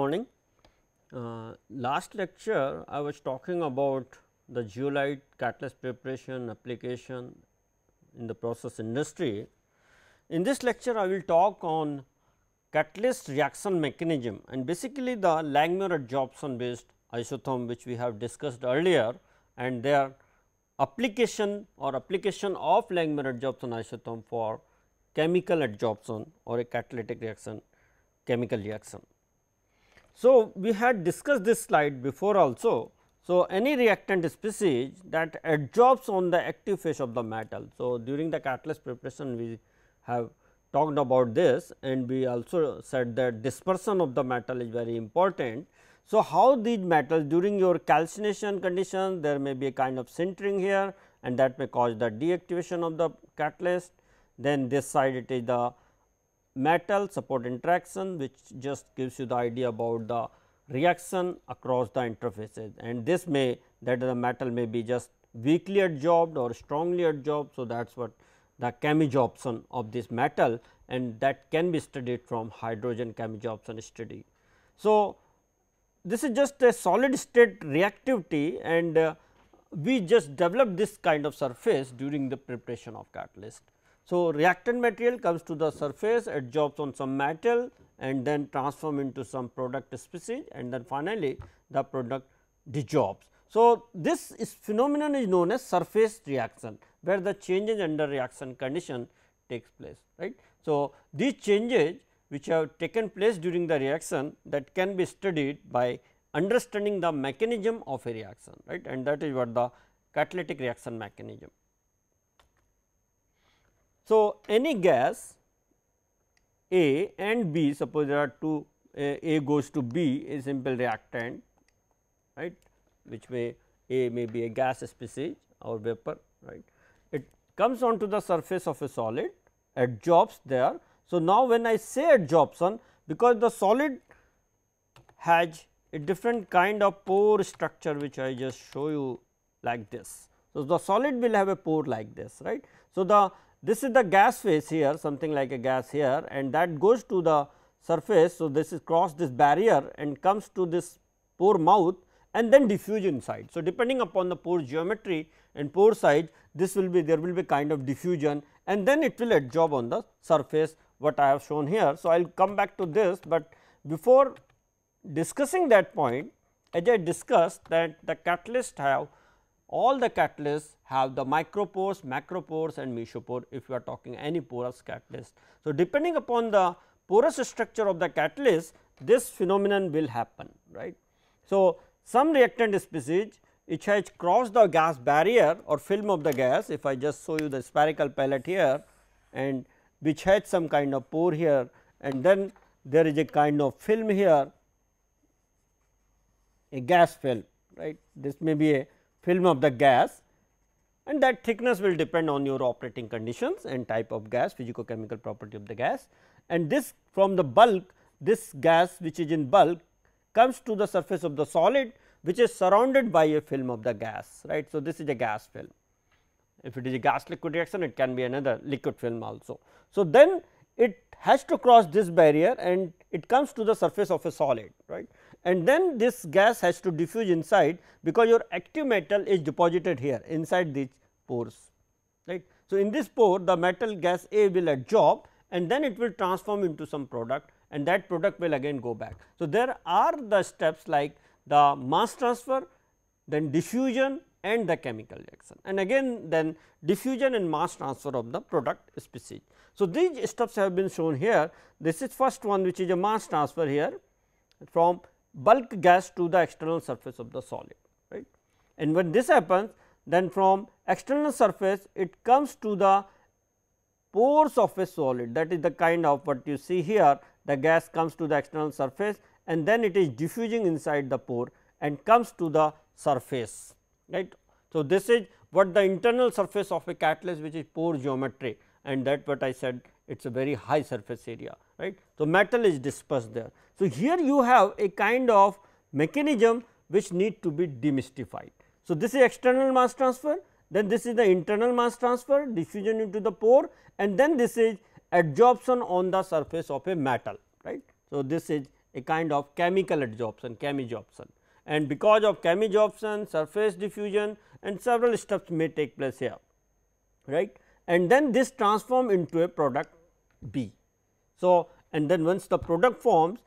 morning. Uh, last lecture I was talking about the zeolite catalyst preparation application in the process industry. In this lecture I will talk on catalyst reaction mechanism and basically the langmuir adsorption based isotherm which we have discussed earlier and their application or application of langmuir adsorption isotherm for chemical adsorption or a catalytic reaction chemical reaction. So, we had discussed this slide before also. So, any reactant species that adsorbs on the active phase of the metal. So, during the catalyst preparation we have talked about this and we also said that dispersion of the metal is very important. So, how these metals during your calcination condition there may be a kind of sintering here and that may cause the deactivation of the catalyst then this side it is the metal support interaction which just gives you the idea about the reaction across the interfaces and this may that the metal may be just weakly adsorbed or strongly adsorbed. So, that is what the chemisorption of this metal and that can be studied from hydrogen chemisorption study. So, this is just a solid state reactivity and uh, we just developed this kind of surface during the preparation of catalyst. So, reactant material comes to the surface, adsorbs on some metal and then transform into some product species and then finally, the product dissolves. So, this is phenomenon is known as surface reaction where the changes under reaction condition takes place right. So, these changes which have taken place during the reaction that can be studied by understanding the mechanism of a reaction right and that is what the catalytic reaction mechanism. So, any gas A and B suppose there are two A, A goes to B a simple reactant right which may A may be a gas species or vapor right. It comes onto the surface of a solid adsorbs there. So, now when I say adsorption because the solid has a different kind of pore structure which I just show you like this. So, the solid will have a pore like this right. So, the this is the gas phase here something like a gas here and that goes to the surface. So, this is cross this barrier and comes to this pore mouth and then diffuse inside. So, depending upon the pore geometry and pore size this will be there will be kind of diffusion and then it will adsorb on the surface what I have shown here. So, I will come back to this, but before discussing that point as I discussed that the catalyst have all the catalysts have the micropores, macropores and mesopore if you are talking any porous catalyst. So, depending upon the porous structure of the catalyst this phenomenon will happen right. So, some reactant species which has crossed the gas barrier or film of the gas if I just show you the spherical pellet here and which has some kind of pore here and then there is a kind of film here a gas film right this may be a film of the gas and that thickness will depend on your operating conditions and type of gas physicochemical property of the gas and this from the bulk this gas which is in bulk comes to the surface of the solid which is surrounded by a film of the gas right. So, this is a gas film if it is a gas liquid reaction it can be another liquid film also. So, then it has to cross this barrier and it comes to the surface of a solid right and then this gas has to diffuse inside because your active metal is deposited here inside these pores right. So, in this pore the metal gas A will adsorb and then it will transform into some product and that product will again go back. So, there are the steps like the mass transfer then diffusion and the chemical reaction and again then diffusion and mass transfer of the product species. So, these steps have been shown here this is first one which is a mass transfer here from bulk gas to the external surface of the solid right. And when this happens then from external surface it comes to the pores of a solid that is the kind of what you see here the gas comes to the external surface and then it is diffusing inside the pore and comes to the surface right. So, this is what the internal surface of a catalyst which is pore geometry and that what I said it is a very high surface area right. So, metal is dispersed there. So, here you have a kind of mechanism which need to be demystified. So, this is external mass transfer then this is the internal mass transfer diffusion into the pore and then this is adsorption on the surface of a metal right. So, this is a kind of chemical adsorption chemisorption and because of chemisorption surface diffusion and several steps may take place here right and then this transform into a product B. So, and then once the product forms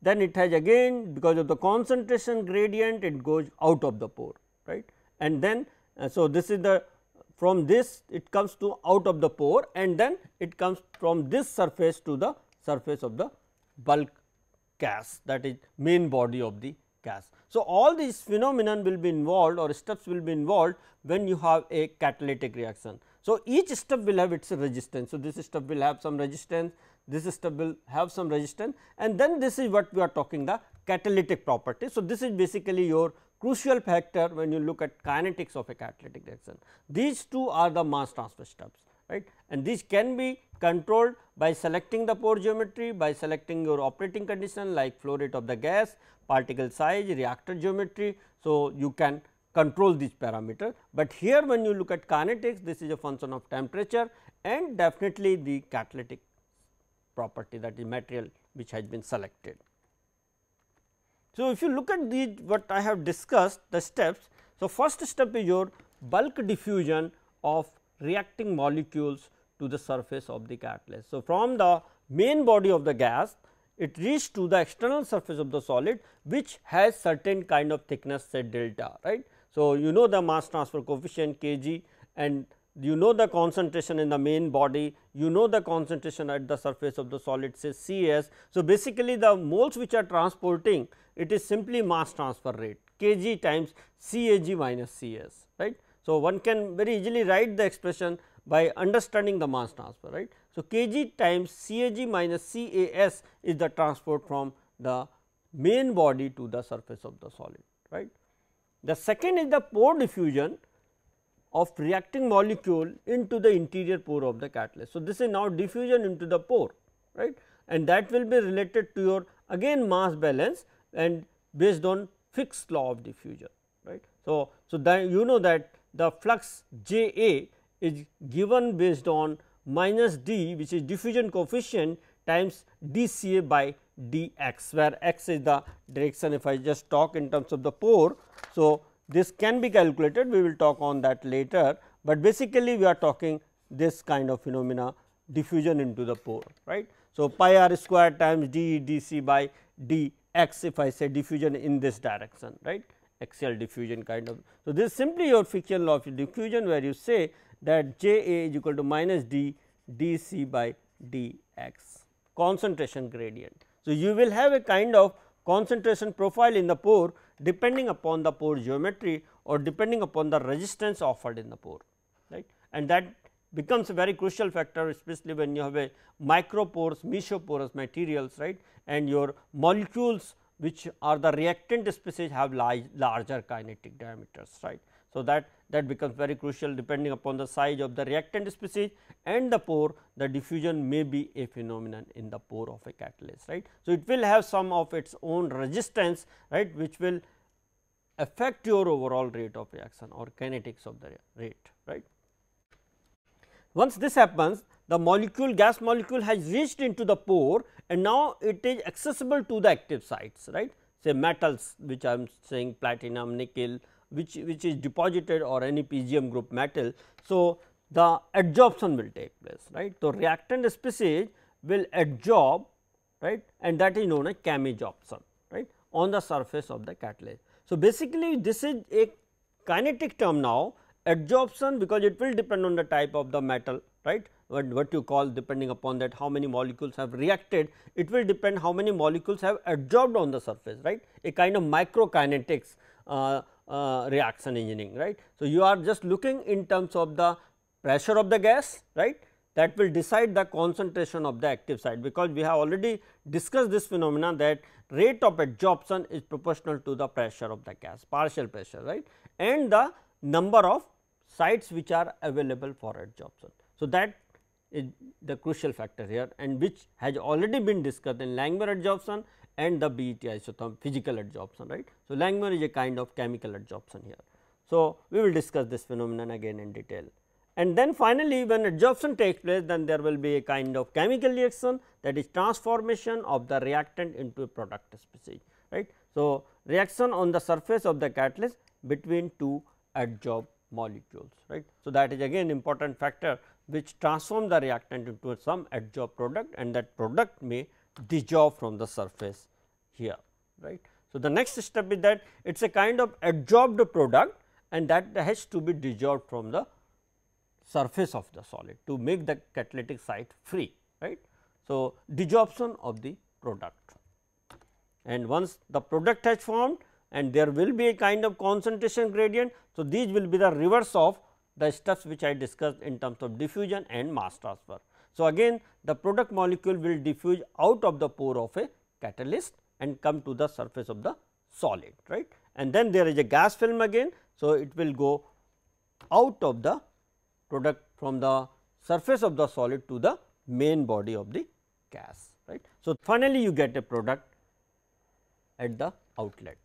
then it has again because of the concentration gradient it goes out of the pore right and then uh, so this is the from this it comes to out of the pore and then it comes from this surface to the surface of the bulk gas that is main body of the gas. So, all these phenomenon will be involved or steps will be involved when you have a catalytic reaction. So, each step will have its resistance. So, this step will have some resistance, this step will have some resistance and then this is what we are talking the catalytic property. So, this is basically your crucial factor when you look at kinetics of a catalytic reaction. These two are the mass transfer steps right and these can be controlled by selecting the pore geometry, by selecting your operating condition like flow rate of the gas, particle size, reactor geometry. So, you can control these parameter, But here when you look at kinetics this is a function of temperature and definitely the catalytic property that is material which has been selected. So, if you look at the what I have discussed the steps. So, first step is your bulk diffusion of reacting molecules to the surface of the catalyst. So, from the main body of the gas it reaches to the external surface of the solid which has certain kind of thickness say delta right. So, you know the mass transfer coefficient Kg and you know the concentration in the main body, you know the concentration at the surface of the solid say Cs. So, basically the moles which are transporting it is simply mass transfer rate Kg times Cag minus Cs right. So, one can very easily write the expression by understanding the mass transfer right. So, Kg times Cag minus Cas is the transport from the main body to the surface of the solid right. The second is the pore diffusion of reacting molecule into the interior pore of the catalyst. So, this is now diffusion into the pore right and that will be related to your again mass balance and based on fixed law of diffusion right. So, so that you know that the flux J A is given based on minus d which is diffusion coefficient times d C A by dx where x is the direction if I just talk in terms of the pore. So, this can be calculated we will talk on that later, but basically we are talking this kind of phenomena diffusion into the pore right. So, pi r square times d dc by dx if I say diffusion in this direction right axial diffusion kind of. So, this is simply your friction law of diffusion where you say that j a is equal to minus d dc by dx concentration gradient. So, you will have a kind of concentration profile in the pore depending upon the pore geometry or depending upon the resistance offered in the pore right and that becomes a very crucial factor especially when you have a micropores mesoporous materials right and your molecules which are the reactant species have large larger kinetic diameters right so, that that becomes very crucial depending upon the size of the reactant species and the pore the diffusion may be a phenomenon in the pore of a catalyst right. So, it will have some of its own resistance right which will affect your overall rate of reaction or kinetics of the rate right. Once this happens the molecule gas molecule has reached into the pore and now it is accessible to the active sites right say metals which I am saying platinum nickel which, which is deposited or any PGM group metal. So, the adsorption will take place right. So, reactant species will adsorb right and that is known as chemisorption right on the surface of the catalyst. So, basically this is a kinetic term now adsorption because it will depend on the type of the metal right what, what you call depending upon that how many molecules have reacted it will depend how many molecules have adsorbed on the surface right a kind of microkinetics uh, uh, reaction engineering right. So, you are just looking in terms of the pressure of the gas right that will decide the concentration of the active site because we have already discussed this phenomena that rate of adsorption is proportional to the pressure of the gas partial pressure right and the number of sites which are available for adsorption. So, that is the crucial factor here and which has already been discussed in Langmuir adsorption and the BET isotherm physical adsorption right. So, Langmuir is a kind of chemical adsorption here. So, we will discuss this phenomenon again in detail. And then finally, when adsorption takes place then there will be a kind of chemical reaction that is transformation of the reactant into a product species right. So, reaction on the surface of the catalyst between two adsorbed molecules right. So, that is again important factor which transform the reactant into some adsorbed product and that product may dissolve from the surface here right. So, the next step is that it is a kind of adsorbed product and that has to be dissolved from the surface of the solid to make the catalytic site free right. So, desorption of the product and once the product has formed and there will be a kind of concentration gradient. So, these will be the reverse of the steps which I discussed in terms of diffusion and mass transfer. So, again the product molecule will diffuse out of the pore of a catalyst and come to the surface of the solid right and then there is a gas film again. So, it will go out of the product from the surface of the solid to the main body of the gas right. So, finally, you get a product at the outlet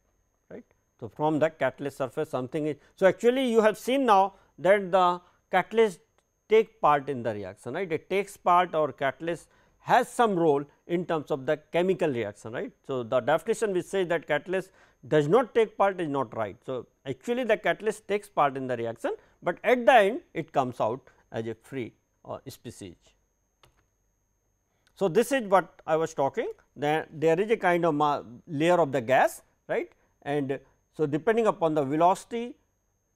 right. So, from the catalyst surface something is. So, actually you have seen now that the catalyst take part in the reaction right it takes part or catalyst has some role in terms of the chemical reaction right. So, the definition which says that catalyst does not take part is not right. So, actually the catalyst takes part in the reaction, but at the end it comes out as a free uh, species. So, this is what I was talking that there is a kind of layer of the gas right and so depending upon the velocity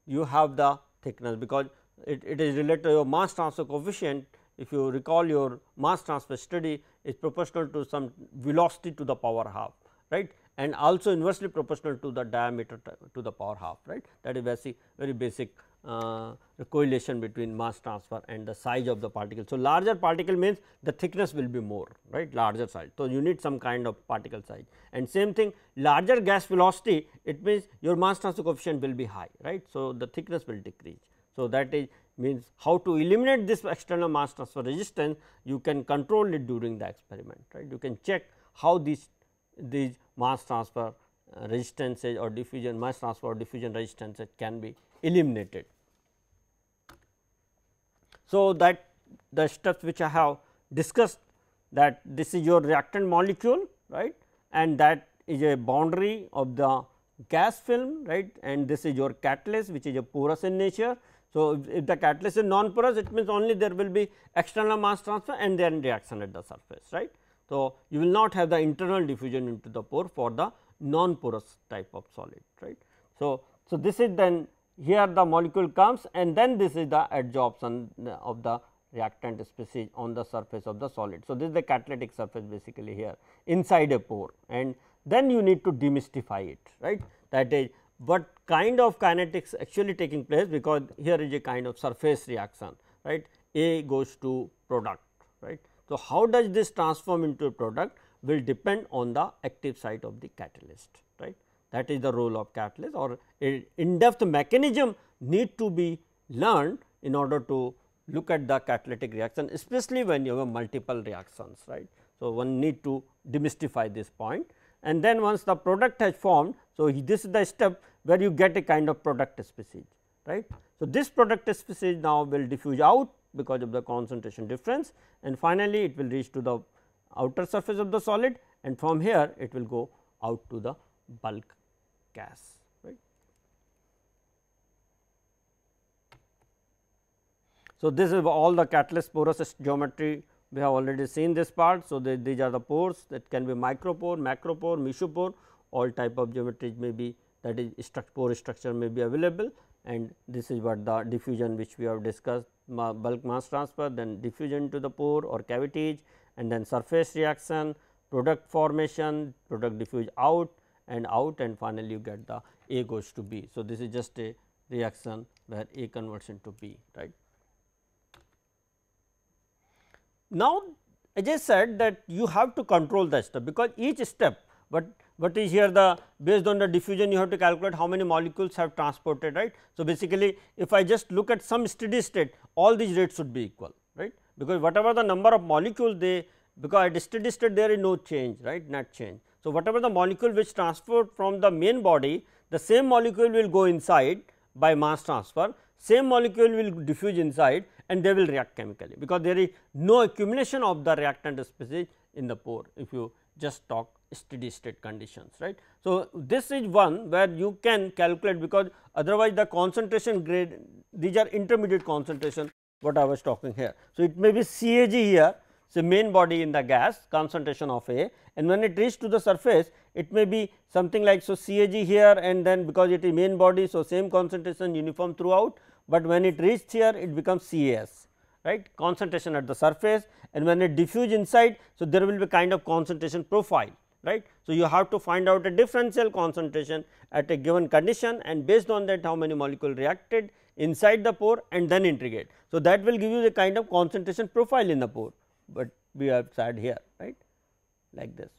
you have the thickness because it, it is related to your mass transfer coefficient if you recall your mass transfer study is proportional to some velocity to the power half right and also inversely proportional to the diameter to the power half right that is very very basic uh, correlation between mass transfer and the size of the particle. So, larger particle means the thickness will be more right larger size. So, you need some kind of particle size and same thing larger gas velocity it means your mass transfer coefficient will be high right. So, the thickness will decrease so, that is means how to eliminate this external mass transfer resistance you can control it during the experiment right you can check how these these mass transfer uh, resistances or diffusion mass transfer or diffusion resistances can be eliminated. So, that the steps which I have discussed that this is your reactant molecule right and that is a boundary of the gas film right and this is your catalyst which is a porous in nature so, if, if the catalyst is non-porous it means only there will be external mass transfer and then reaction at the surface right. So, you will not have the internal diffusion into the pore for the non-porous type of solid right. So, so this is then here the molecule comes and then this is the adsorption uh, of the reactant species on the surface of the solid. So, this is the catalytic surface basically here inside a pore and then you need to demystify it right that is but kind of kinetics actually taking place because here is a kind of surface reaction right A goes to product right. So, how does this transform into a product will depend on the active site of the catalyst right that is the role of catalyst or in depth mechanism need to be learned in order to look at the catalytic reaction especially when you have multiple reactions right. So, one need to demystify this point and then once the product has formed. So, this is the step where you get a kind of product species right. So, this product species now will diffuse out because of the concentration difference and finally, it will reach to the outer surface of the solid and from here it will go out to the bulk gas. Right. So, this is all the catalyst porous geometry we have already seen this part. So, these are the pores that can be micropore, macropore, mesopore all type of geometries may be that is struct pore structure may be available and this is what the diffusion which we have discussed ma bulk mass transfer then diffusion to the pore or cavities and then surface reaction product formation product diffuse out and out and finally, you get the A goes to B. So, this is just a reaction where A converts into B right. Now, as I said that you have to control the step because each step but what is here the based on the diffusion you have to calculate how many molecules have transported right. So, basically if I just look at some steady state all these rates should be equal right because whatever the number of molecules they because at steady state there is no change right net change. So, whatever the molecule which transport from the main body the same molecule will go inside by mass transfer same molecule will diffuse inside and they will react chemically because there is no accumulation of the reactant species in the pore if you just talk steady state conditions right. So, this is one where you can calculate because otherwise the concentration grade these are intermediate concentration what I was talking here. So, it may be CAG here so main body in the gas concentration of A and when it reaches to the surface it may be something like so CAG here and then because it is main body so same concentration uniform throughout, but when it reaches here it becomes CAS right concentration at the surface and when it diffuse inside so there will be kind of concentration profile right. So, you have to find out a differential concentration at a given condition and based on that how many molecule reacted inside the pore and then integrate. So, that will give you the kind of concentration profile in the pore, but we have said here right like this.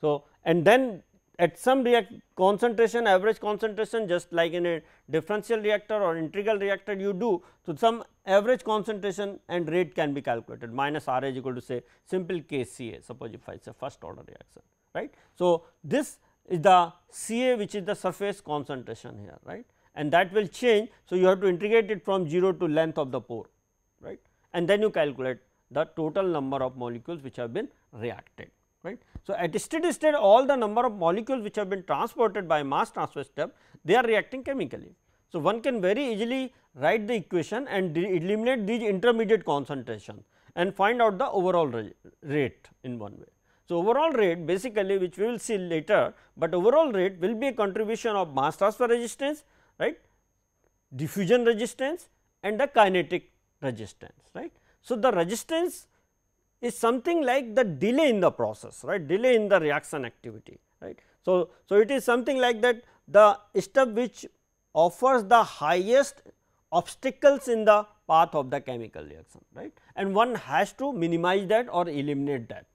So, and then at some react concentration average concentration just like in a differential reactor or integral reactor you do. So, some average concentration and rate can be calculated minus R is equal to say simple K C A. suppose if it is a first order reaction right. So, this is the C A which is the surface concentration here right and that will change. So, you have to integrate it from 0 to length of the pore right and then you calculate the total number of molecules which have been reacted right. So, at steady state all the number of molecules which have been transported by mass transfer step they are reacting chemically. So, one can very easily write the equation and eliminate these intermediate concentration and find out the overall rate in one way. So, overall rate basically which we will see later, but overall rate will be a contribution of mass transfer resistance, right, diffusion resistance and the kinetic resistance, right. So, the resistance is something like the delay in the process, right, delay in the reaction activity, right. So, so it is something like that the step which offers the highest obstacles in the path of the chemical reaction, right, and one has to minimize that or eliminate that,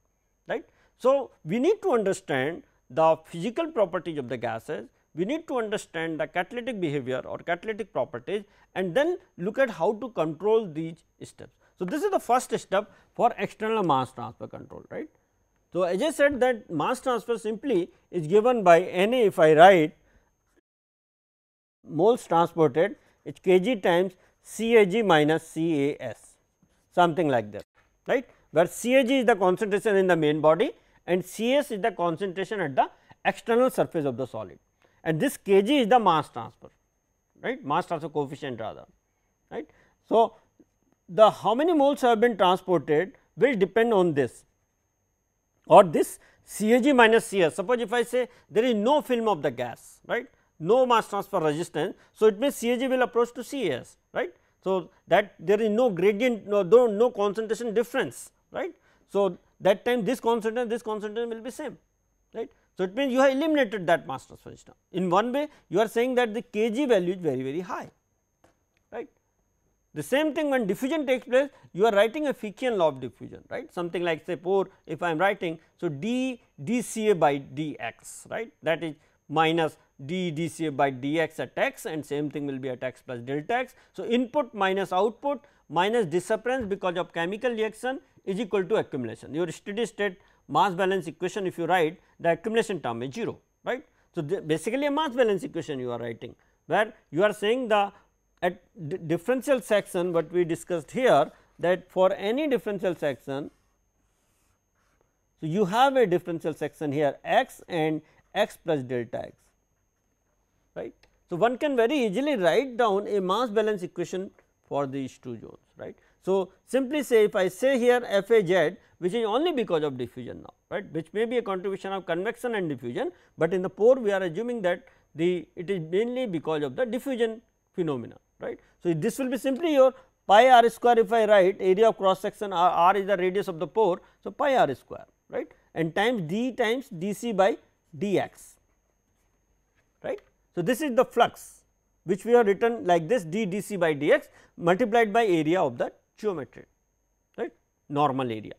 right. So, we need to understand the physical properties of the gases, we need to understand the catalytic behavior or catalytic properties and then look at how to control these steps. So, this is the first step for external mass transfer control right. So, as I said that mass transfer simply is given by Na if I write moles transported it is kg times Cag minus Cas something like that right where Cag is the concentration in the main body and Cas is the concentration at the external surface of the solid and this Kg is the mass transfer right mass transfer coefficient rather right. So, the how many moles have been transported will depend on this or this CAG minus CS. Suppose if I say there is no film of the gas, right, no mass transfer resistance. So, it means CAG will approach to CS, right. So, that there is no gradient, no, no concentration difference, right. So, that time this concentration, this concentration will be same, right. So, it means you have eliminated that mass transfer resistance. In one way, you are saying that the Kg value is very, very high. The same thing when diffusion takes place you are writing a Fickian law of diffusion right something like say pour if I am writing so d dCA by dx right that is minus d dCA by dx at x and same thing will be at x plus delta x. So, input minus output minus disappearance because of chemical reaction is equal to accumulation your steady state mass balance equation if you write the accumulation term is 0 right. So, basically a mass balance equation you are writing where you are saying the at differential section what we discussed here that for any differential section. So, you have a differential section here x and x plus delta x right. So, one can very easily write down a mass balance equation for these two zones right. So, simply say if I say here f a z which is only because of diffusion now right which may be a contribution of convection and diffusion, but in the pore we are assuming that the it is mainly because of the diffusion phenomena right. So, this will be simply your pi r square if I write area of cross section r, r is the radius of the pore. So, pi r square right and times d times dc by dx right. So, this is the flux which we have written like this d d c by dx multiplied by area of the geometry right normal area.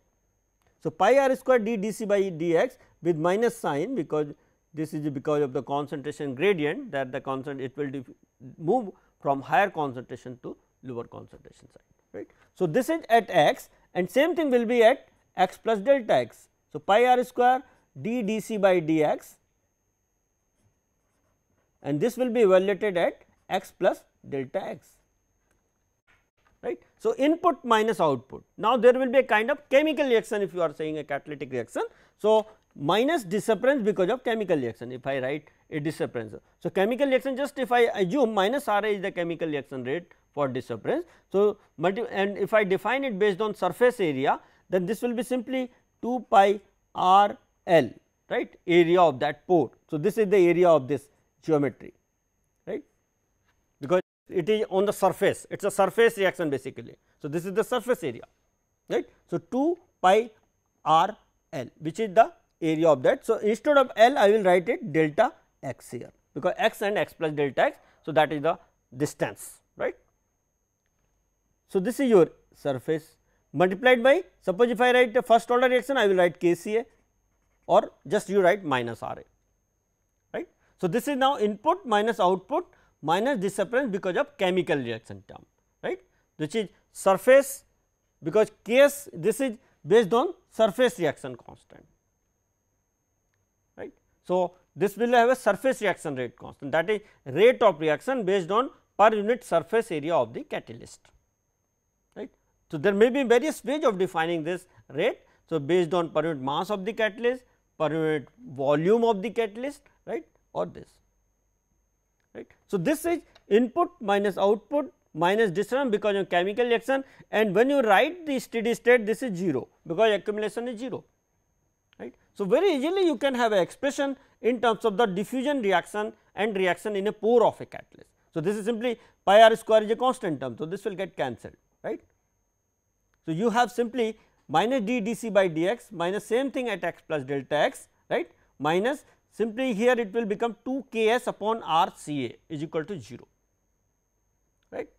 So, pi r square d d c by dx with minus sign because this is because of the concentration gradient that the constant it will move from higher concentration to lower concentration side right. So, this is at x and same thing will be at x plus delta x. So, pi r square ddc by dx and this will be evaluated at x plus delta x right. So, input minus output now there will be a kind of chemical reaction if you are saying a catalytic reaction. So, minus disappearance because of chemical reaction if I write a disappearance. So, chemical reaction just if I assume minus R A is the chemical reaction rate for disappearance. So, and if I define it based on surface area then this will be simply 2 pi R L right area of that pore. So, this is the area of this geometry right because it is on the surface it is a surface reaction basically. So, this is the surface area right. So, 2 pi R L which is the area of that. So, instead of L I will write it delta x here because x and x plus delta x. So, that is the distance right. So, this is your surface multiplied by suppose if I write the first order reaction I will write KCA or just you write minus RA right. So, this is now input minus output minus difference because of chemical reaction term right which is surface because Ks this is based on surface reaction constant so, this will have a surface reaction rate constant that is rate of reaction based on per unit surface area of the catalyst right. So, there may be various ways of defining this rate. So, based on per unit mass of the catalyst, per unit volume of the catalyst right or this right. So, this is input minus output minus dissonance because of chemical reaction and when you write the steady state this is 0 because accumulation is 0 right. So, very easily you can have an expression in terms of the diffusion reaction and reaction in a pore of a catalyst. So, this is simply pi r square is a constant term. So, this will get cancelled right. So, you have simply minus ddc by dx minus same thing at x plus delta x right minus simply here it will become 2 ks upon r ca is equal to 0 right.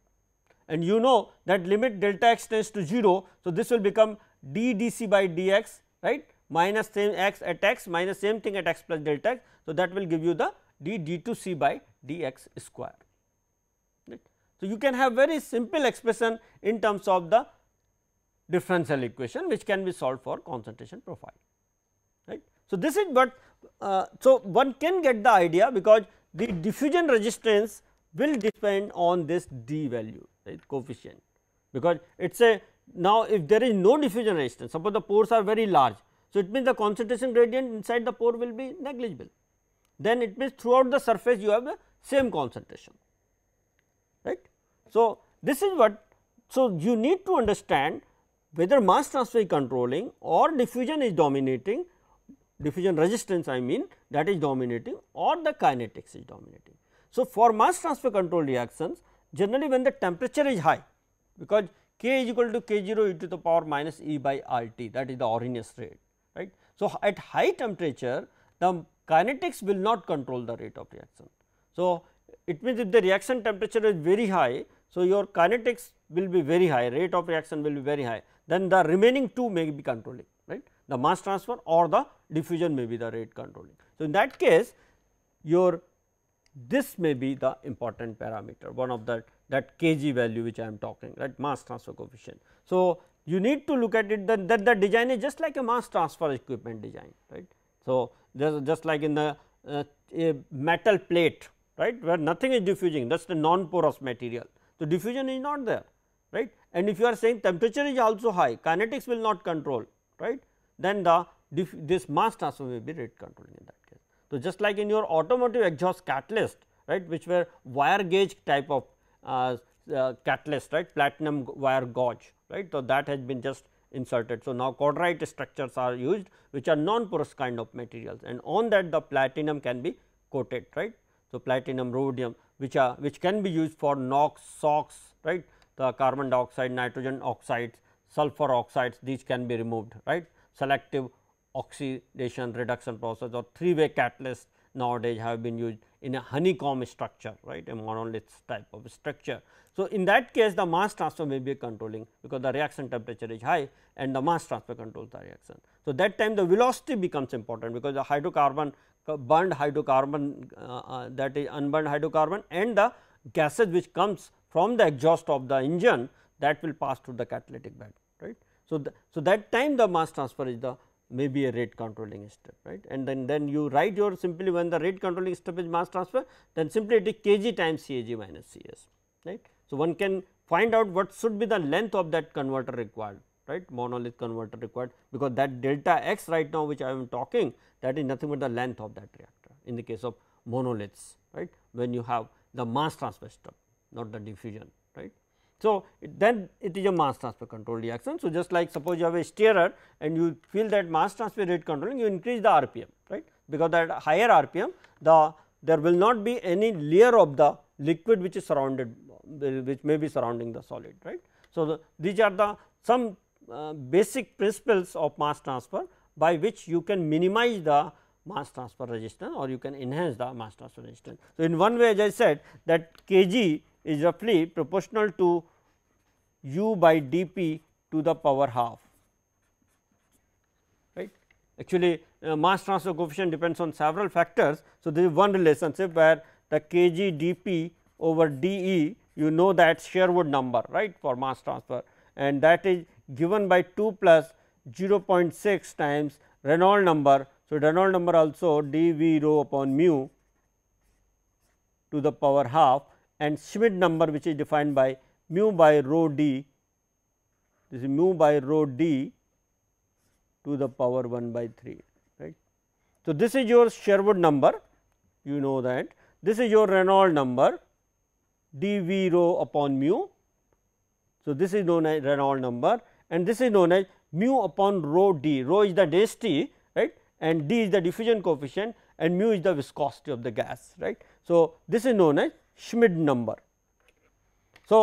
And you know that limit delta x tends to 0. So, this will become ddc by dx right minus same x at x minus same thing at x plus delta x. So, that will give you the d d 2 c by dx square. Right. So, you can have very simple expression in terms of the differential equation which can be solved for concentration profile. Right. So, this is what uh, so one can get the idea because the diffusion resistance will depend on this d value right coefficient because it is a now if there is no diffusion resistance suppose the pores are very large so, it means the concentration gradient inside the pore will be negligible. Then it means throughout the surface you have the same concentration, right. So, this is what, so you need to understand whether mass transfer is controlling or diffusion is dominating, diffusion resistance I mean that is dominating or the kinetics is dominating. So, for mass transfer control reactions generally when the temperature is high because k is equal to k 0 e to the power minus E by R t that is the Arrhenius rate right. So, at high temperature the kinetics will not control the rate of reaction. So, it means if the reaction temperature is very high, so your kinetics will be very high, rate of reaction will be very high, then the remaining two may be controlling, right. The mass transfer or the diffusion may be the rate controlling. So, in that case your this may be the important parameter, one of that that kg value which I am talking, right, mass transfer coefficient. So, you need to look at it that, that the design is just like a mass transfer equipment design right. So, just like in the uh, metal plate right where nothing is diffusing that is the non porous material. So, diffusion is not there right and if you are saying temperature is also high kinetics will not control right then the this mass transfer will be rate controlling in that case. So, just like in your automotive exhaust catalyst right which were wire gauge type of uh, uh, catalyst right platinum wire gauge right. So, that has been just inserted. So, now cordite structures are used which are non-porous kind of materials and on that the platinum can be coated right. So, platinum rhodium which are which can be used for NOx, SOx right the carbon dioxide, nitrogen oxides, sulfur oxides these can be removed right. Selective oxidation reduction process or three way catalyst nowadays have been used in a honeycomb structure right a monolith type of structure. So, in that case the mass transfer may be controlling because the reaction temperature is high and the mass transfer controls the reaction. So, that time the velocity becomes important because the hydrocarbon uh, burned hydrocarbon uh, uh, that is unburned hydrocarbon and the gases which comes from the exhaust of the engine that will pass through the catalytic bed right. So, so that time the mass transfer is the may be a rate controlling step right and then then you write your simply when the rate controlling step is mass transfer then simply take kg times cag minus cs right. So, one can find out what should be the length of that converter required right monolith converter required because that delta x right now which I am talking that is nothing but the length of that reactor in the case of monoliths right when you have the mass transfer step not the diffusion so, it, then it is a mass transfer control reaction. So, just like suppose you have a stirrer and you feel that mass transfer rate controlling you increase the RPM right because that higher RPM the there will not be any layer of the liquid which is surrounded which may be surrounding the solid right. So, the, these are the some uh, basic principles of mass transfer by which you can minimize the mass transfer resistance or you can enhance the mass transfer resistance. So, in one way as I said that kg is roughly proportional to u by dp to the power half right. Actually uh, mass transfer coefficient depends on several factors. So, there is one relationship where the kg dp over dE you know that Sherwood number right for mass transfer and that is given by 2 plus 0.6 times Reynolds number. So, Reynolds number also dV rho upon mu to the power half and Schmidt number which is defined by mu by rho d this is mu by rho d to the power 1 by 3 right. So, this is your Sherwood number you know that this is your Reynolds number d v rho upon mu. So, this is known as Reynolds number and this is known as mu upon rho d rho is the density right and d is the diffusion coefficient and mu is the viscosity of the gas right. So, this is known as Schmidt number. So,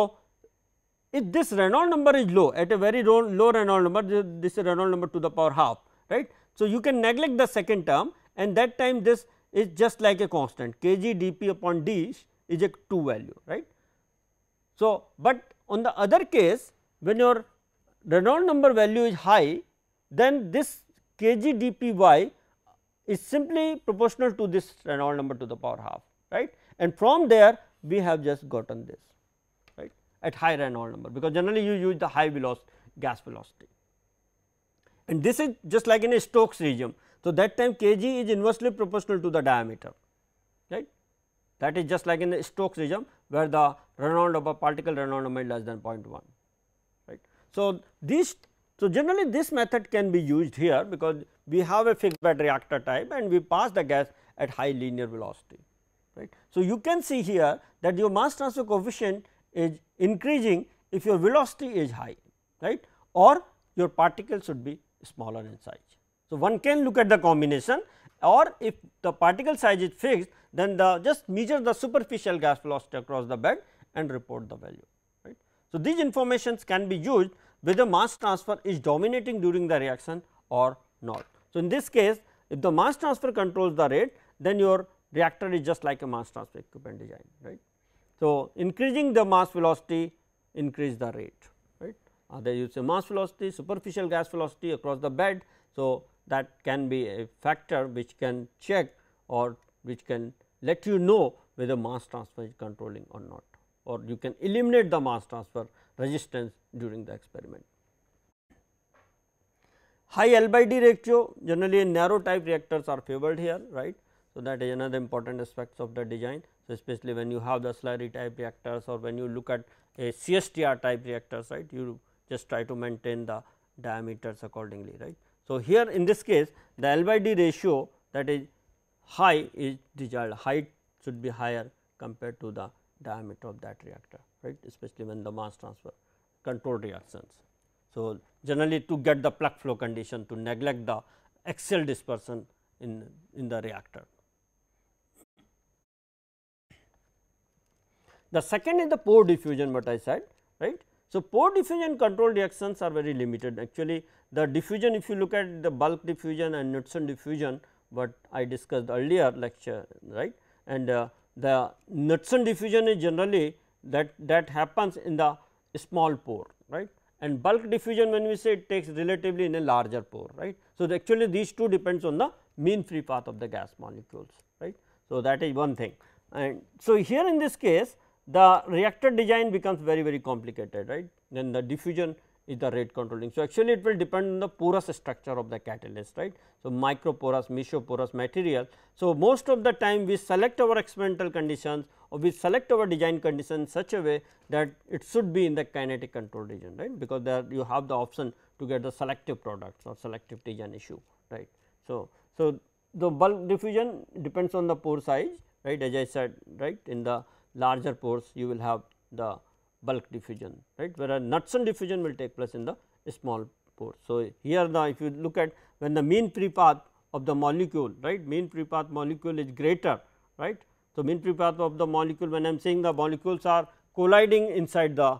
if this Reynolds number is low at a very low, low Reynolds number this is Reynolds number to the power half right. So, you can neglect the second term and that time this is just like a constant kg dp upon d is a 2 value right. So, but on the other case when your Reynolds number value is high then this kg dpy is simply proportional to this Reynolds number to the power half right and from there we have just gotten this at higher Reynolds number because generally you use the high velocity gas velocity. And this is just like in a Stokes region. So, that time kg is inversely proportional to the diameter right that is just like in the Stokes region where the Reynolds number particle Reynolds number is less than 0.1 right. So, this, so, generally this method can be used here because we have a fixed bed reactor type and we pass the gas at high linear velocity right. So, you can see here that your mass transfer coefficient is increasing if your velocity is high right or your particle should be smaller in size. So, one can look at the combination or if the particle size is fixed then the just measure the superficial gas velocity across the bed and report the value right. So, these informations can be used whether mass transfer is dominating during the reaction or not. So, in this case if the mass transfer controls the rate then your reactor is just like a mass transfer equipment design right. So, increasing the mass velocity increase the rate right. Uh, you say mass velocity, superficial gas velocity across the bed. So, that can be a factor which can check or which can let you know whether mass transfer is controlling or not or you can eliminate the mass transfer resistance during the experiment. High L by D ratio generally narrow type reactors are favored here right. So, that is another important aspects of the design so, especially when you have the slurry type reactors or when you look at a CSTR type reactors right you just try to maintain the diameters accordingly right. So, here in this case the L by D ratio that is high is desired height should be higher compared to the diameter of that reactor right especially when the mass transfer control reactions. So, generally to get the plug flow condition to neglect the axial dispersion in, in the reactor. The second is the pore diffusion what I said right. So, pore diffusion control reactions are very limited actually the diffusion if you look at the bulk diffusion and Knudsen diffusion what I discussed earlier lecture right and uh, the Knudsen diffusion is generally that that happens in the small pore right and bulk diffusion when we say it takes relatively in a larger pore right. So, the actually these two depends on the mean free path of the gas molecules right. So, that is one thing and so here in this case the reactor design becomes very very complicated right then the diffusion is the rate controlling. So, actually it will depend on the porous structure of the catalyst right. So, microporous, mesoporous material. So, most of the time we select our experimental conditions or we select our design conditions in such a way that it should be in the kinetic control region right because there you have the option to get the selective products or selective an issue right. So, so the bulk diffusion depends on the pore size right as I said right in the larger pores you will have the bulk diffusion right whereas Knudsen diffusion will take place in the small pore. So, here the if you look at when the mean free path of the molecule right mean free path molecule is greater right. So, mean free path of the molecule when I am saying the molecules are colliding inside the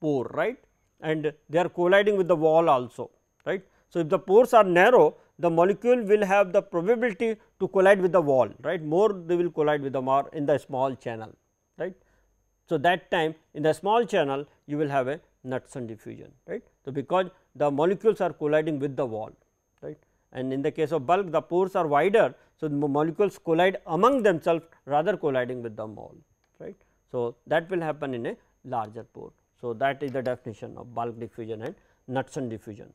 pore right and they are colliding with the wall also right. So, if the pores are narrow the molecule will have the probability to collide with the wall right more they will collide with the more in the small channel so, that time in the small channel you will have a Knudsen diffusion right. So, because the molecules are colliding with the wall right and in the case of bulk the pores are wider. So, molecules collide among themselves rather colliding with the wall right. So, that will happen in a larger pore. So, that is the definition of bulk diffusion and Knudsen diffusion.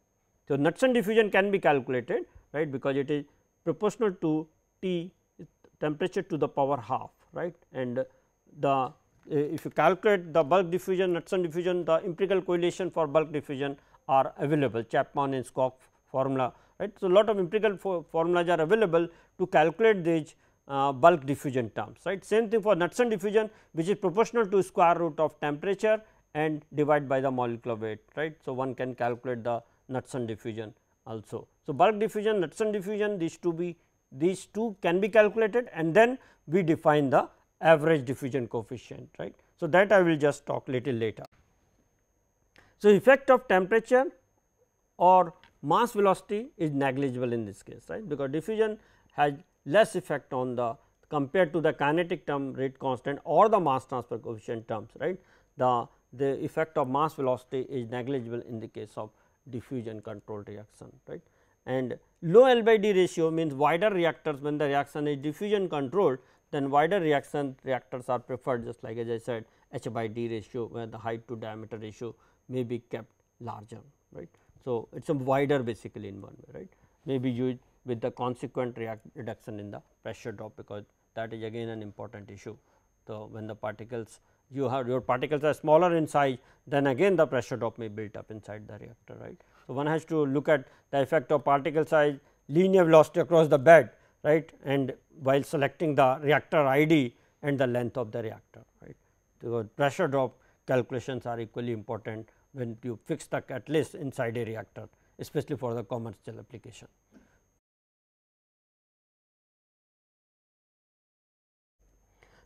So, Knudsen diffusion can be calculated right because it is proportional to T temperature to the power half right and the if you calculate the bulk diffusion, Knudsen diffusion, the empirical correlation for bulk diffusion are available Chapman and Skok formula right. So, lot of empirical for formulas are available to calculate these uh, bulk diffusion terms right. Same thing for Knudsen diffusion which is proportional to square root of temperature and divide by the molecular weight right. So, one can calculate the Knudsen diffusion also. So, bulk diffusion, Knudsen diffusion these two be these two can be calculated and then we define the average diffusion coefficient right. So, that I will just talk little later. So, effect of temperature or mass velocity is negligible in this case right because diffusion has less effect on the compared to the kinetic term rate constant or the mass transfer coefficient terms right. The, the effect of mass velocity is negligible in the case of diffusion controlled reaction right. And low L by D ratio means wider reactors when the reaction is diffusion controlled then wider reaction reactors are preferred just like as I said H by D ratio where the height to diameter ratio may be kept larger right. So, it is a wider basically in one way right may be used with the consequent reduction in the pressure drop because that is again an important issue. So, when the particles you have your particles are smaller in size then again the pressure drop may build up inside the reactor right. So, one has to look at the effect of particle size linear velocity across the bed right and while selecting the reactor ID and the length of the reactor right. The pressure drop calculations are equally important when you fix the catalyst inside a reactor especially for the commercial application.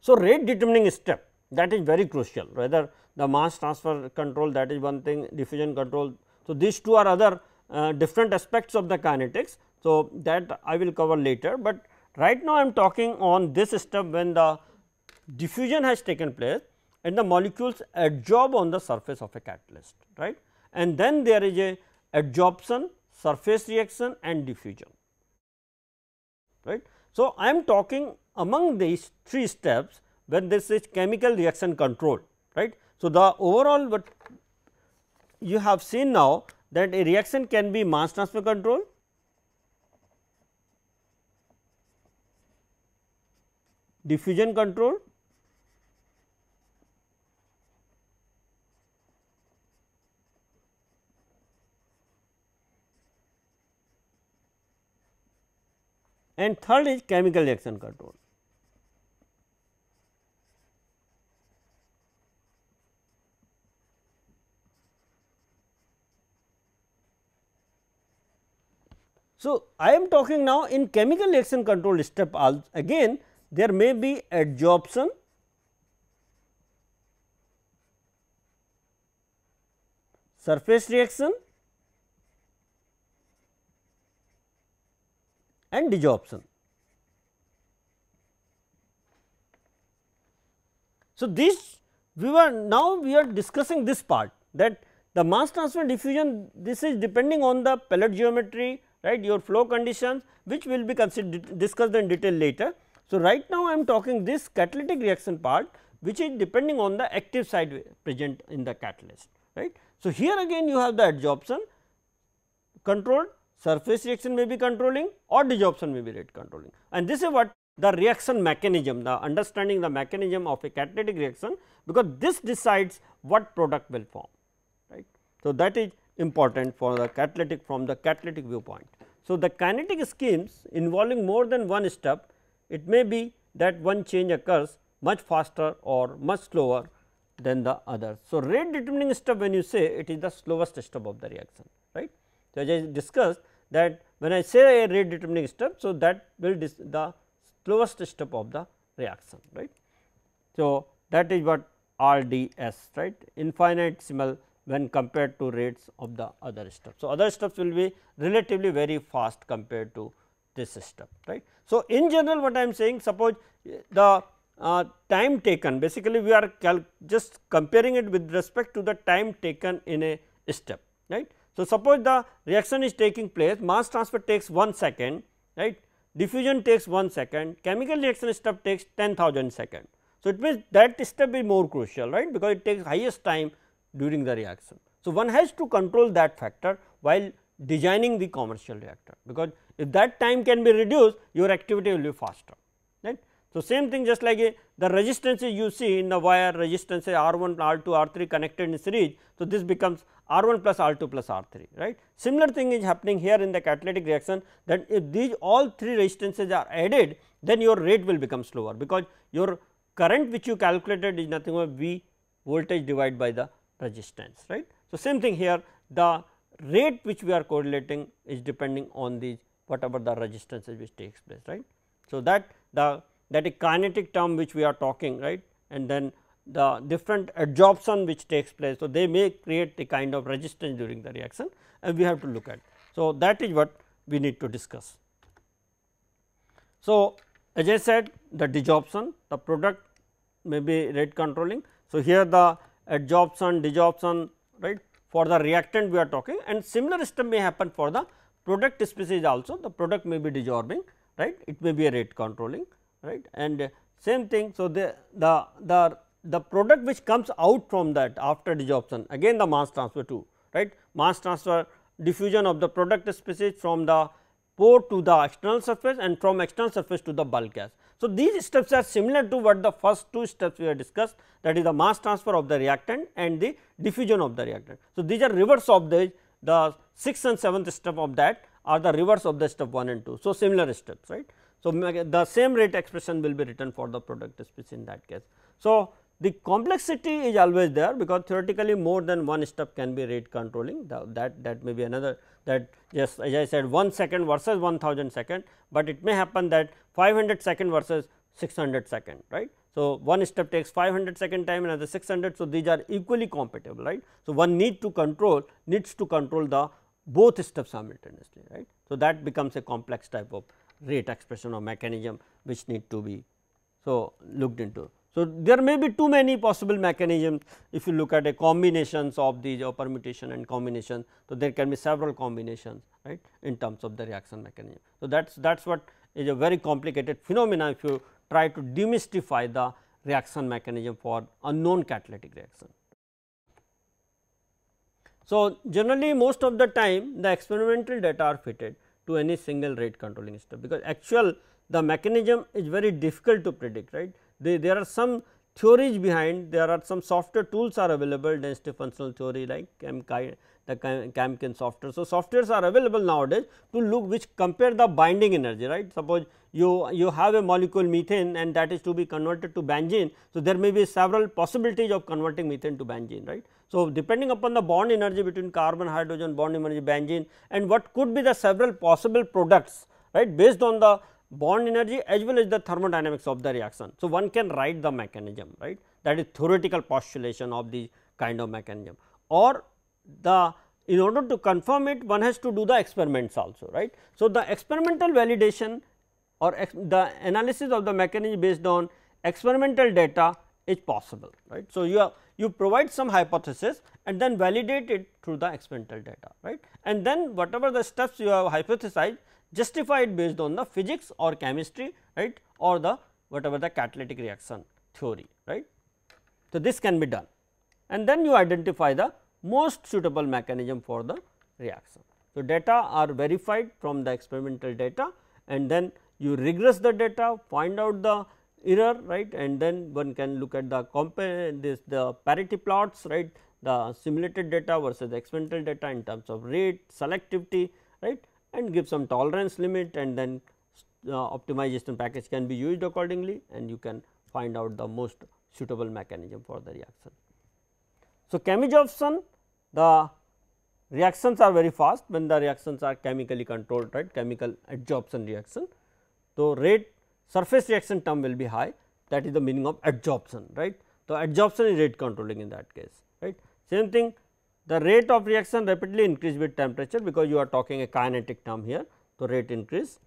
So, rate determining step that is very crucial whether the mass transfer control that is one thing diffusion control. So, these two are other uh, different aspects of the kinetics so, that I will cover later, but right now I am talking on this step when the diffusion has taken place and the molecules adsorb on the surface of a catalyst right and then there is a adsorption, surface reaction and diffusion right. So, I am talking among these three steps when this is chemical reaction control right. So, the overall what you have seen now that a reaction can be mass transfer control, diffusion control and third is chemical reaction control. So, I am talking now in chemical reaction control step again there may be adsorption surface reaction and desorption. So, this we were now we are discussing this part that the mass transfer diffusion this is depending on the pellet geometry right your flow conditions which will be considered discussed in detail later. So, right now I am talking this catalytic reaction part which is depending on the active site present in the catalyst right. So, here again you have the adsorption controlled surface reaction may be controlling or desorption may be rate controlling and this is what the reaction mechanism the understanding the mechanism of a catalytic reaction because this decides what product will form right. So, that is important for the catalytic from the catalytic viewpoint. So, the kinetic schemes involving more than one step it may be that one change occurs much faster or much slower than the other. So, rate determining step when you say it is the slowest step of the reaction right. So, as I discussed that when I say a rate determining step. So, that will the slowest step of the reaction right. So, that is what RDS right infinitesimal when compared to rates of the other steps. So, other steps will be relatively very fast compared to this system right. So, in general what I am saying suppose eh, the uh, time taken basically we are just comparing it with respect to the time taken in a step right. So, suppose the reaction is taking place mass transfer takes 1 second right diffusion takes 1 second chemical reaction step takes 10,000 second. So, it means that step is more crucial right because it takes highest time during the reaction. So, one has to control that factor while designing the commercial reactor because if that time can be reduced, your activity will be faster. Right? So, same thing just like a, the resistances you see in the wire resistances R1, R2, R3 connected in series. So, this becomes R1 plus R2 plus R3 right. Similar thing is happening here in the catalytic reaction that if these all three resistances are added then your rate will become slower because your current which you calculated is nothing but V voltage divided by the resistance right. So, same thing here the rate which we are correlating is depending on these whatever the resistance which takes place right. So, that the that a kinetic term which we are talking right and then the different adsorption which takes place. So, they may create a kind of resistance during the reaction and we have to look at. So, that is what we need to discuss. So, as I said the desorption the product may be rate controlling. So, here the adsorption desorption right for the reactant we are talking and similar system may happen for the product species also the product may be desorbing right it may be a rate controlling right and same thing. So, the, the, the, the product which comes out from that after desorption again the mass transfer too right mass transfer diffusion of the product species from the pore to the external surface and from external surface to the bulk gas. So, these steps are similar to what the first two steps we have discussed that is the mass transfer of the reactant and the diffusion of the reactant. So, these are reverse of the the 6th and 7th step of that are the reverse of the step 1 and 2. So, similar steps right. So, the same rate expression will be written for the product species in that case. So, the complexity is always there because theoretically more than one step can be rate controlling the, that that may be another that just as I said 1 second versus 1000 second, but it may happen that 500 second versus 600 second right. So, one step takes 500 second time another 600. So, these are equally compatible right. So, one need to control needs to control the both steps simultaneously right. So, that becomes a complex type of rate expression or mechanism which need to be so looked into. So, there may be too many possible mechanisms if you look at a combinations of these or permutation and combination. So, there can be several combinations right in terms of the reaction mechanism. So, that is that is what is a very complicated phenomena if you try to demystify the reaction mechanism for unknown catalytic reaction. So, generally most of the time the experimental data are fitted to any single rate controlling step because actual the mechanism is very difficult to predict right. They, there are some theories behind there are some software tools are available density functional theory like M the Camkin software. So, softwares are available nowadays to look which compare the binding energy right. Suppose you, you have a molecule methane and that is to be converted to benzene. So, there may be several possibilities of converting methane to benzene right. So, depending upon the bond energy between carbon, hydrogen, bond energy, benzene and what could be the several possible products right based on the bond energy as well as the thermodynamics of the reaction. So, one can write the mechanism right that is theoretical postulation of the kind of mechanism or the in order to confirm it one has to do the experiments also right. So, the experimental validation or ex the analysis of the mechanism based on experimental data is possible right. So, you you provide some hypothesis and then validate it through the experimental data right and then whatever the steps you have hypothesized justify it based on the physics or chemistry right or the whatever the catalytic reaction theory right. So, this can be done and then you identify the most suitable mechanism for the reaction. So, data are verified from the experimental data and then you regress the data, find out the error right and then one can look at the this the parity plots right the simulated data versus the experimental data in terms of rate, selectivity right and give some tolerance limit and then uh, optimization package can be used accordingly and you can find out the most suitable mechanism for the reaction. So, chemisorption the reactions are very fast when the reactions are chemically controlled right chemical adsorption reaction. So, rate surface reaction term will be high that is the meaning of adsorption right. So, adsorption is rate controlling in that case right. Same thing the rate of reaction rapidly increase with temperature because you are talking a kinetic term here. So, rate increase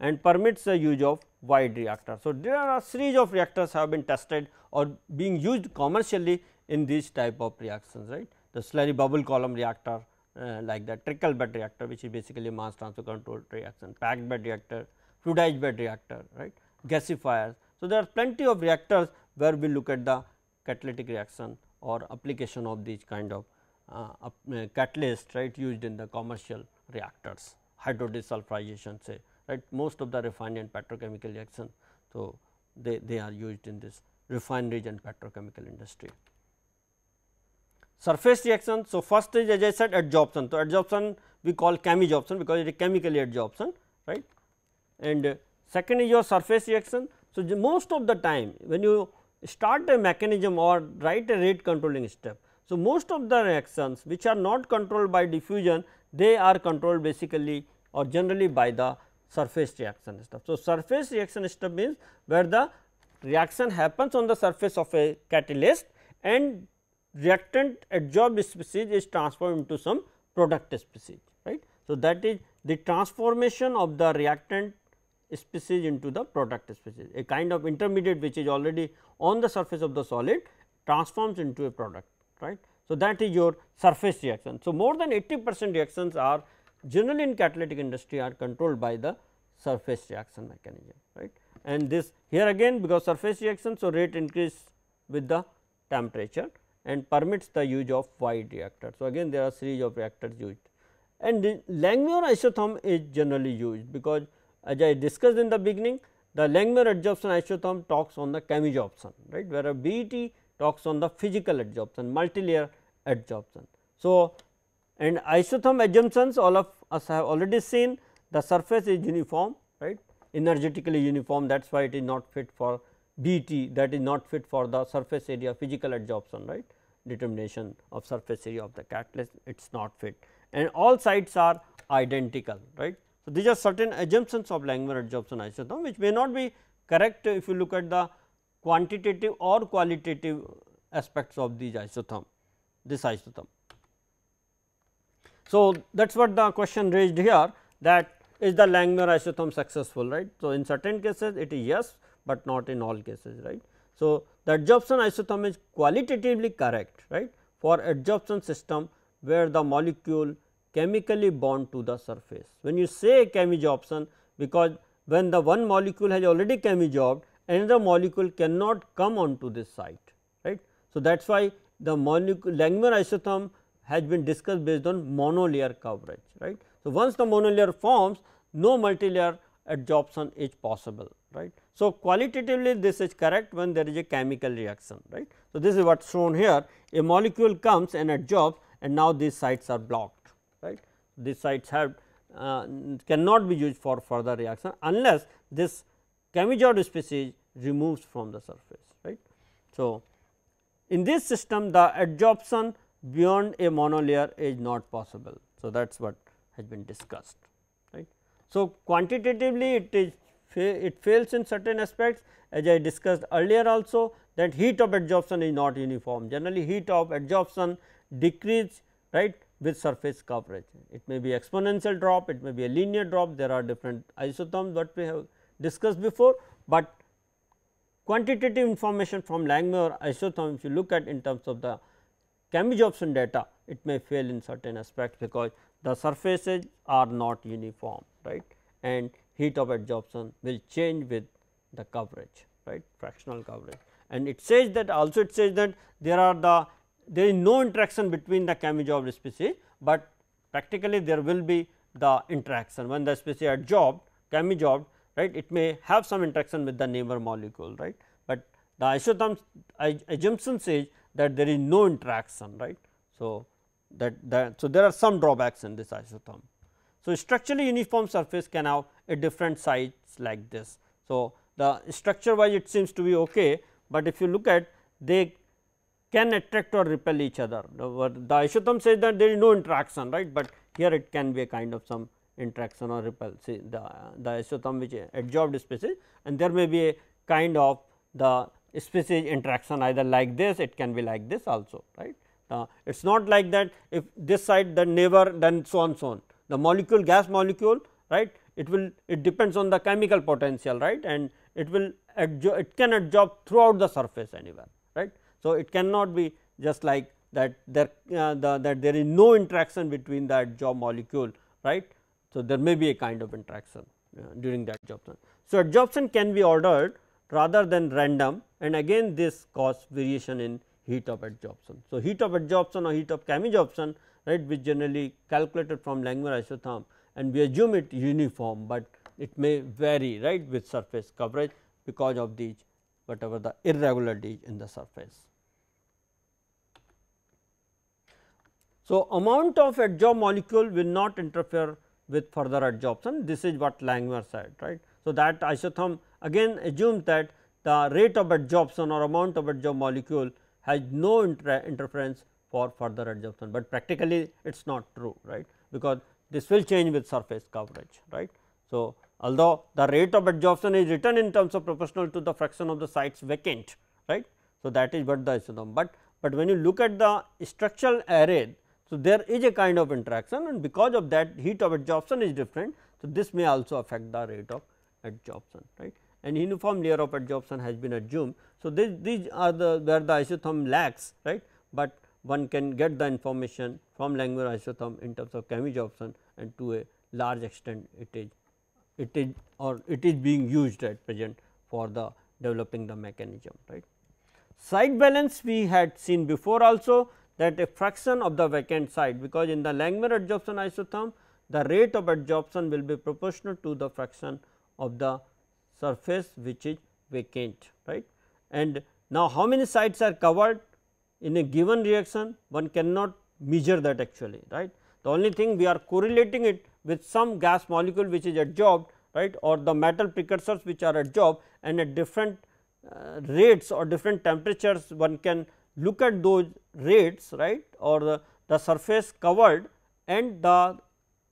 and permits the use of wide reactor. So, there are a series of reactors have been tested or being used commercially in these type of reactions right. The slurry bubble column reactor uh, like that trickle bed reactor which is basically mass transfer controlled reaction, packed bed reactor, fluidized bed reactor right, gasifiers. So, there are plenty of reactors where we look at the catalytic reaction or application of these kind of uh, uh, catalyst right used in the commercial reactors hydrodesulfurization say right most of the refinery and petrochemical reaction. So, they, they are used in this refineries and petrochemical industry surface reaction. So, first is as I said adsorption. So, adsorption we call chemisorption because it is chemically adsorption right and uh, second is your surface reaction. So, most of the time when you start a mechanism or write a rate controlling step. So, most of the reactions which are not controlled by diffusion they are controlled basically or generally by the surface reaction step. So, surface reaction step means where the reaction happens on the surface of a catalyst and reactant adsorbed species is transformed into some product species right. So, that is the transformation of the reactant species into the product species a kind of intermediate which is already on the surface of the solid transforms into a product right. So, that is your surface reaction. So, more than 80 percent reactions are generally in catalytic industry are controlled by the surface reaction mechanism right and this here again because surface reaction. So, rate increase with the temperature and permits the use of wide reactor. So, again there are series of reactors used and the Langmuir isotherm is generally used because as I discussed in the beginning the Langmuir adsorption isotherm talks on the chemisorption right a BET talks on the physical adsorption multilayer adsorption. So, and isotherm assumptions all of us have already seen the surface is uniform right energetically uniform that is why it is not fit for BT that is not fit for the surface area physical adsorption right determination of surface area of the catalyst it is not fit and all sites are identical right. So, these are certain assumptions of Langmuir adsorption isotherm which may not be correct if you look at the quantitative or qualitative aspects of these isotherm this isotherm. So, that is what the question raised here that is the Langmuir isotherm successful right. So, in certain cases it is yes but not in all cases right. So, the adsorption isotherm is qualitatively correct right for adsorption system where the molecule chemically bond to the surface. When you say chemisorption because when the one molecule has already chemisorbed another molecule cannot come onto this site right. So, that is why the molecule Langmuir isotherm has been discussed based on monolayer coverage right. So, once the monolayer forms no multilayer adsorption is possible right. So, qualitatively this is correct when there is a chemical reaction right. So, this is what is shown here a molecule comes and adsorbs and now these sites are blocked right. These sites have uh, cannot be used for further reaction unless this chemisoid species removes from the surface right. So, in this system the adsorption beyond a monolayer is not possible. So, that is what has been discussed right. So, quantitatively it is it fails in certain aspects as I discussed earlier also that heat of adsorption is not uniform. Generally heat of adsorption decrease right with surface coverage. It may be exponential drop, it may be a linear drop, there are different isotherms what we have discussed before, but quantitative information from Langmuir isotherm if you look at in terms of the chemisorption data, it may fail in certain aspects because the surfaces are not uniform right and heat of adsorption will change with the coverage right fractional coverage and it says that also it says that there are the there is no interaction between the Kamijov species, but practically there will be the interaction when the species adsorbed Kamijov right it may have some interaction with the neighbor molecule right, but the isotherm assumption says that there is no interaction right. So, that, that so there are some drawbacks in this isotherm. So, structurally uniform surface can have a different size like this. So, the structure wise it seems to be okay, but if you look at they can attract or repel each other. The, the isotherm says that there is no interaction right, but here it can be a kind of some interaction or repel see the, the isotherm which adsorbed species and there may be a kind of the species interaction either like this it can be like this also right. Uh, it is not like that if this side the neighbor then so on so on the molecule gas molecule right it will it depends on the chemical potential right and it will adjo it can adsorb throughout the surface anywhere right. So, it cannot be just like that there uh, the, that there is no interaction between that adsorb molecule right. So, there may be a kind of interaction uh, during the adsorption. So, adsorption can be ordered rather than random and again this cause variation in heat of adsorption. So, heat of adsorption or heat of chemisorption right which generally calculated from Langmuir isotherm and we assume it uniform, but it may vary right with surface coverage because of these whatever the irregularities in the surface. So, amount of adsorbed molecule will not interfere with further adsorption this is what Langmuir said right. So, that isotherm again assumes that the rate of adsorption or amount of adsorbed molecule has no inter interference for further adsorption, but practically it is not true right because this will change with surface coverage right. So, although the rate of adsorption is written in terms of proportional to the fraction of the sites vacant right. So, that is what the isotherm, but, but when you look at the structural array so, there is a kind of interaction and because of that heat of adsorption is different. So, this may also affect the rate of adsorption right and uniform layer of adsorption has been assumed. So, these, these are the where the isotherm lacks right, but one can get the information from Langmuir isotherm in terms of Cammy Jobson and to a large extent it is it is or it is being used at present for the developing the mechanism right. Side balance we had seen before also that a fraction of the vacant side because in the Langmuir adsorption isotherm the rate of adsorption will be proportional to the fraction of the surface which is vacant right. And now how many sites are covered in a given reaction one cannot measure that actually right. The only thing we are correlating it with some gas molecule which is adsorbed right or the metal precursors which are adsorbed and at different uh, rates or different temperatures one can look at those rates right or the, the surface covered and the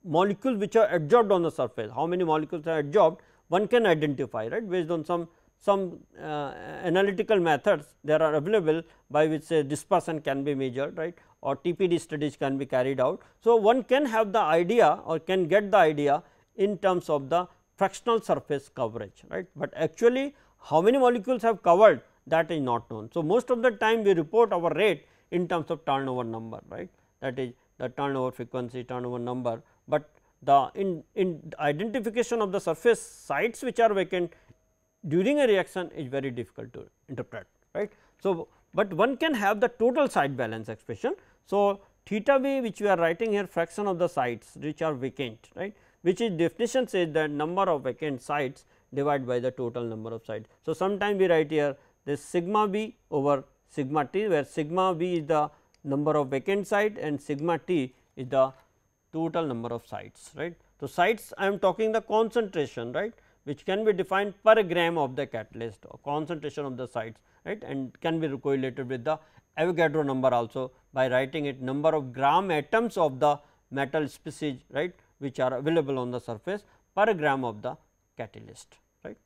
molecules which are adsorbed on the surface how many molecules are adsorbed one can identify right based on some some uh, analytical methods there are available by which say uh, dispersion can be measured right or TPD studies can be carried out. So, one can have the idea or can get the idea in terms of the fractional surface coverage right, but actually how many molecules have covered that is not known. So, most of the time we report our rate in terms of turnover number right that is the turnover frequency turnover number, but the in, in identification of the surface sites which are vacant during a reaction is very difficult to interpret right. So, but one can have the total side balance expression. So, theta b which we are writing here fraction of the sites which are vacant right which is definition says that number of vacant sites divided by the total number of sites. So, sometimes we write here this sigma b over sigma t where sigma b is the number of vacant site and sigma t is the total number of sites right. So, sites I am talking the concentration right which can be defined per gram of the catalyst or concentration of the sites right and can be correlated with the Avogadro number also by writing it number of gram atoms of the metal species right which are available on the surface per gram of the catalyst right.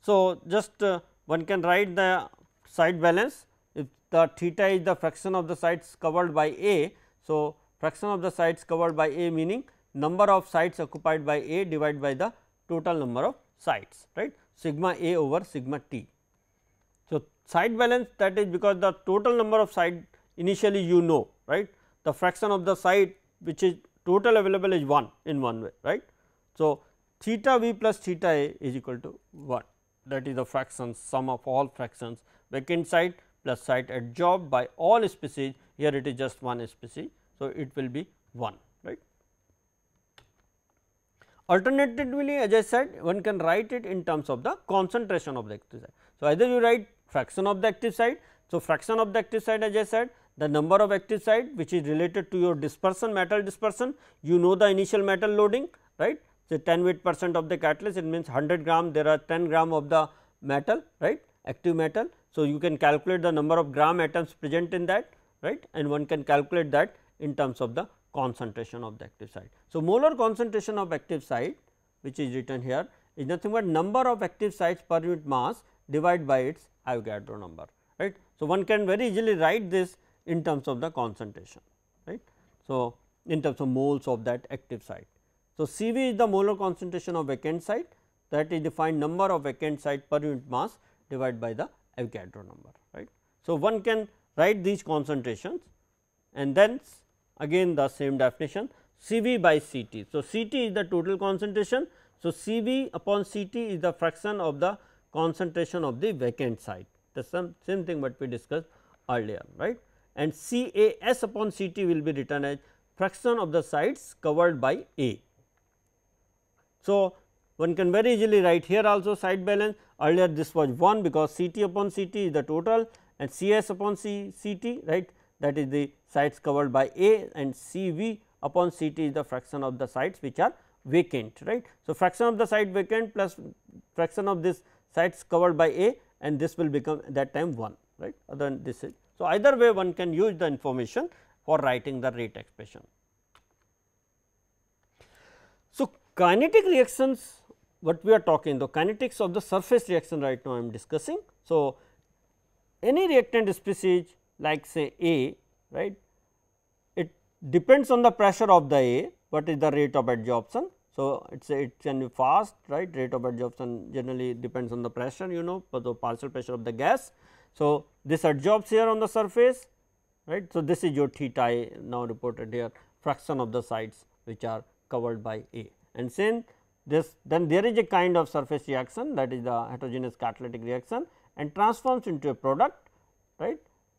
So, just uh, one can write the site balance if the theta is the fraction of the sites covered by A. So, fraction of the sites covered by A meaning number of sites occupied by A divided by the total number of sites right sigma A over sigma T. So, site balance that is because the total number of site initially you know right the fraction of the site which is total available is 1 in one way right. So, theta V plus theta A is equal to 1 that is the fraction sum of all fractions vacant site plus site adjorbed by all species here it is just one species. So, it will be 1. Alternatively, as I said, one can write it in terms of the concentration of the active site. So, either you write fraction of the active site. So, fraction of the active site as I said the number of active site which is related to your dispersion metal dispersion you know the initial metal loading right. So, 10 weight percent of the catalyst it means 100 gram there are 10 gram of the metal right active metal. So, you can calculate the number of gram atoms present in that right and one can calculate that in terms of the concentration of the active site. So, molar concentration of active site which is written here is nothing but number of active sites per unit mass divided by its Avogadro number right. So, one can very easily write this in terms of the concentration right. So, in terms of moles of that active site. So, CV is the molar concentration of vacant site that is defined number of vacant site per unit mass divided by the Avogadro number right. So, one can write these concentrations and then again the same definition Cv by Ct. So, Ct is the total concentration. So, Cv upon Ct is the fraction of the concentration of the vacant site the same, same thing what we discussed earlier right and Cas upon Ct will be written as fraction of the sites covered by A. So, one can very easily write here also site balance earlier this was 1 because Ct upon Ct is the total and Cs upon C, Ct right that is the sites covered by A and C V upon C t is the fraction of the sites which are vacant right. So, fraction of the site vacant plus fraction of this sites covered by A and this will become that time 1 right other than this is. So, either way one can use the information for writing the rate expression. So, kinetic reactions what we are talking the kinetics of the surface reaction right now I am discussing. So, any reactant species like say A right it depends on the pressure of the A what is the rate of adsorption. So, it is it can be fast right rate of adsorption generally depends on the pressure you know the partial pressure of the gas. So, this adsorbs here on the surface right. So, this is your theta A now reported here fraction of the sides which are covered by A and since this then there is a kind of surface reaction that is the heterogeneous catalytic reaction and transforms into a product right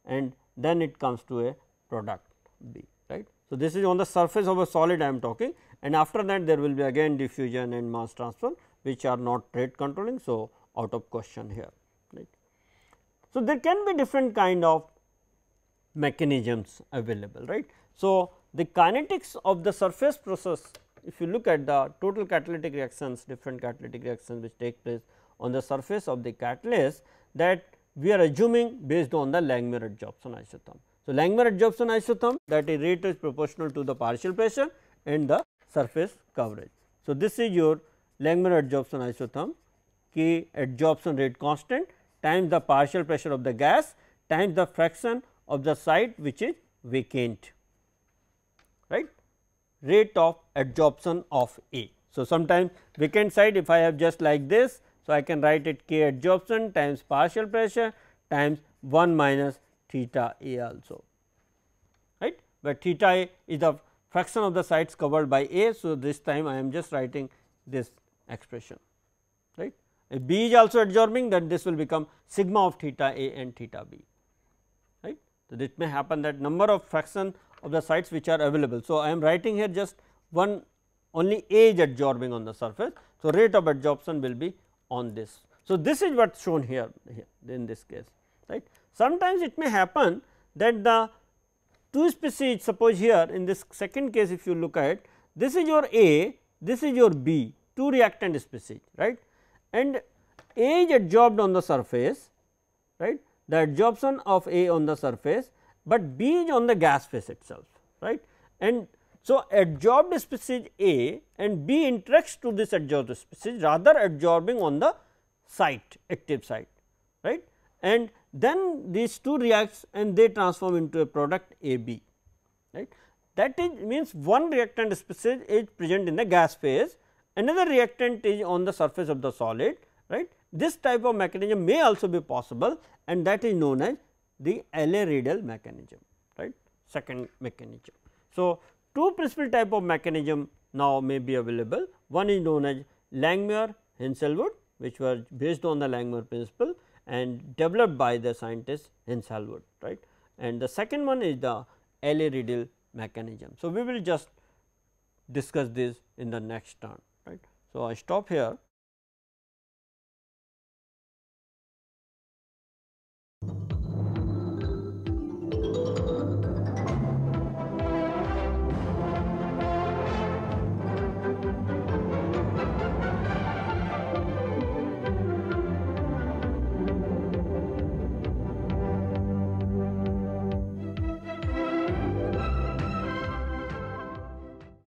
and then it comes to a product B right. So, this is on the surface of a solid I am talking and after that there will be again diffusion and mass transfer which are not rate controlling. So, out of question here right. So, there can be different kind of mechanisms available right. So, the kinetics of the surface process if you look at the total catalytic reactions different catalytic reactions which take place on the surface of the catalyst that we are assuming based on the langmuir adsorption isotherm. So, langmuir adsorption isotherm that is rate is proportional to the partial pressure and the surface coverage. So, this is your langmuir adsorption isotherm K adsorption rate constant times the partial pressure of the gas times the fraction of the site which is vacant right rate of adsorption of A. So, sometimes vacant site if I have just like this so, I can write it K adsorption times partial pressure times 1 minus theta A also right where theta A is the fraction of the sites covered by A. So, this time I am just writing this expression right. If B is also adsorbing then this will become sigma of theta A and theta B right. So, this may happen that number of fraction of the sites which are available. So, I am writing here just one only A is adsorbing on the surface. So, rate of adsorption will be on this. So, this is what is shown here, here in this case right. Sometimes it may happen that the two species suppose here in this second case if you look at this is your A, this is your B two reactant species right and A is adsorbed on the surface right the adsorption of A on the surface, but B is on the gas phase itself right and so, adsorbed species A and B interacts to this adsorbed species rather adsorbing on the site active site right and then these two reacts and they transform into a product AB right. That is means one reactant species is present in the gas phase another reactant is on the surface of the solid right. This type of mechanism may also be possible and that is known as the LA radial mechanism right second mechanism. So, Two principal type of mechanism now may be available. One is known as Langmuir Henselwood which were based on the Langmuir principle and developed by the scientist Henselwood right and the second one is the Alley Riddle mechanism. So, we will just discuss this in the next turn right. So, I stop here.